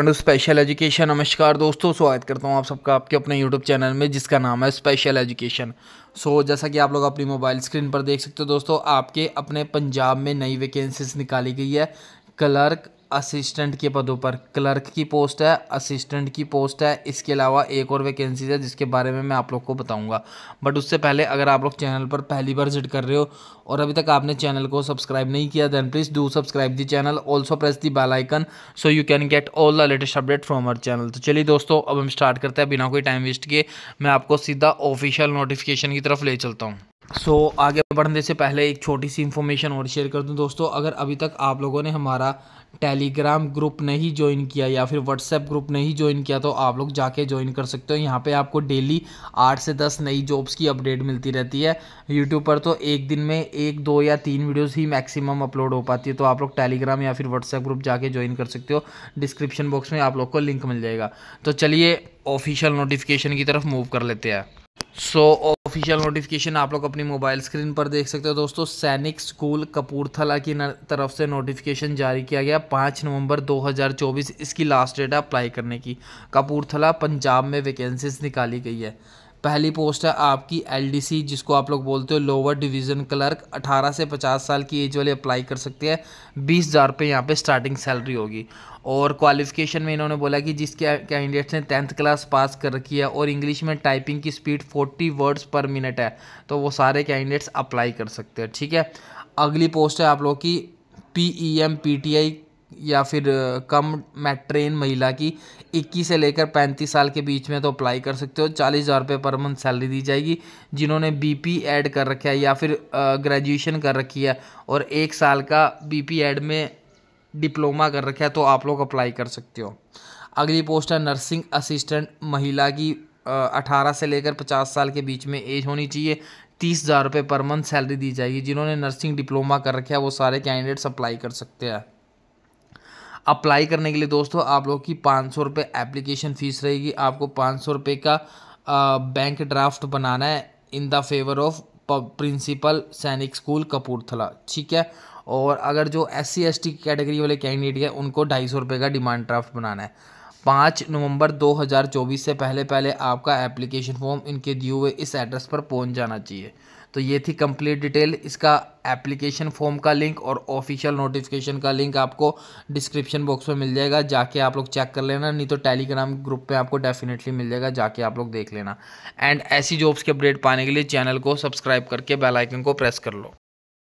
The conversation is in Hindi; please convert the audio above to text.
स्पेशल एजुकेशन नमस्कार दोस्तों स्वागत करता हूँ आप सबका आपके अपने यूट्यूब चैनल में जिसका नाम है स्पेशल एजुकेशन सो जैसा कि आप लोग अपनी मोबाइल स्क्रीन पर देख सकते हो दोस्तों आपके अपने पंजाब में नई वैकेंसीज निकाली गई है क्लर्क असिस्टेंट के पदों पर क्लर्क की पोस्ट है असिस्टेंट की पोस्ट है इसके अलावा एक और वैकेंसीज है जिसके बारे में मैं आप लोग को बताऊंगा बट उससे पहले अगर आप लोग चैनल पर पहली बार विजिट कर रहे हो और अभी तक आपने चैनल को सब्सक्राइब नहीं किया then please do subscribe the channel also press the bell icon so you can get all the latest update from our channel तो चलिए दोस्तों अब हम स्टार्ट करते हैं बिना कोई टाइम वेस्ट किए मैं आपको सीधा ऑफिशियल नोटिफिकेशन की तरफ ले चलता हूँ सो so, आगे बढ़ने से पहले एक छोटी सी इन्फॉर्मेशन और शेयर कर दूं दोस्तों अगर अभी तक आप लोगों ने हमारा टेलीग्राम ग्रुप नहीं ज्वाइन किया या फिर व्हाट्सएप ग्रुप नहीं ज्वाइन किया तो आप लोग जाके ज्वाइन कर सकते हो यहाँ पे आपको डेली आठ से दस नई जॉब्स की अपडेट मिलती रहती है यूट्यूब पर तो एक दिन में एक दो या तीन वीडियोज़ ही मैक्सिमम अपलोड हो पाती है तो आप लोग टेलीग्राम या फिर व्हाट्सएप ग्रुप जाके ज्वाइन कर सकते हो डिस्क्रिप्शन बॉक्स में आप लोग को लिंक मिल जाएगा तो चलिए ऑफिशियल नोटिफिकेशन की तरफ मूव कर लेते हैं सो ऑफिशियल नोटिफिकेशन आप लोग अपनी मोबाइल स्क्रीन पर देख सकते हो दोस्तों सैनिक स्कूल कपूरथला की तरफ से नोटिफिकेशन जारी किया गया पाँच नवंबर 2024 इसकी लास्ट डेट है अप्लाई करने की कपूरथला पंजाब में वैकेंसीज निकाली गई है पहली पोस्ट है आपकी एलडीसी जिसको आप लोग बोलते हो लोअर डिवीज़न क्लर्क 18 से 50 साल की एज वाले अप्लाई कर सकते हैं बीस हज़ार रुपये यहाँ पर स्टार्टिंग सैलरी होगी और क्वालिफिकेशन में इन्होंने बोला कि जिस कैंडिडेट्स ने टेंथ क्लास पास कर रखी है और इंग्लिश में टाइपिंग की स्पीड 40 वर्ड्स पर मिनट है तो वो सारे कैंडिडेट्स अप्लाई कर सकते हैं ठीक है अगली पोस्ट है आप लोग की P E M P T I या फिर कम मैट्रेन महिला की 21 से लेकर 35 साल के बीच में तो अप्लाई कर सकते हो चालीस हज़ार रुपये पर मंथ सैलरी दी जाएगी जिन्होंने बीपी ऐड कर रखा है या फिर ग्रेजुएशन कर रखी है और एक साल का बीपी ऐड में डिप्लोमा कर रखा है तो आप लोग अप्लाई कर सकते हो अगली पोस्ट है नर्सिंग असिस्टेंट महिला की अठारह से लेकर पचास साल के बीच में एज होनी चाहिए तीस हज़ार रुपये पर मंथ सैलरी दी जाएगी जिन्होंने नर्सिंग डिप्लोमा कर रखा है वो सारे कैंडिडेट्स अप्लाई कर सकते हैं अप्लाई करने के लिए दोस्तों आप लोग की पाँच सौ रुपये एप्लीकेशन फ़ीस रहेगी आपको पाँच सौ रुपये का बैंक ड्राफ्ट बनाना है in the favour of principal Sainik school Kapurthala ठीक है और अगर जो S C S T category वाले कैंडिडेट हैं उनको ढाई सौ रुपये का डिमांड ड्राफ्ट बनाना है पाँच नवंबर 2024 से पहले पहले आपका एप्लीकेशन फॉर्म इनके दिए हुए इस एड्रेस पर पहुंच जाना चाहिए तो ये थी कंप्लीट डिटेल इसका एप्लीकेशन फॉर्म का लिंक और ऑफिशियल नोटिफिकेशन का लिंक आपको डिस्क्रिप्शन बॉक्स में मिल जाएगा जाके आप लोग चेक कर लेना नहीं तो टेलीग्राम ग्रुप पे आपको डेफिनेटली मिल जाएगा जाके आप लोग देख लेना एंड ऐसी जॉब्स के अपडेट पाने के लिए चैनल को सब्सक्राइब करके बेलाइकन को प्रेस कर लो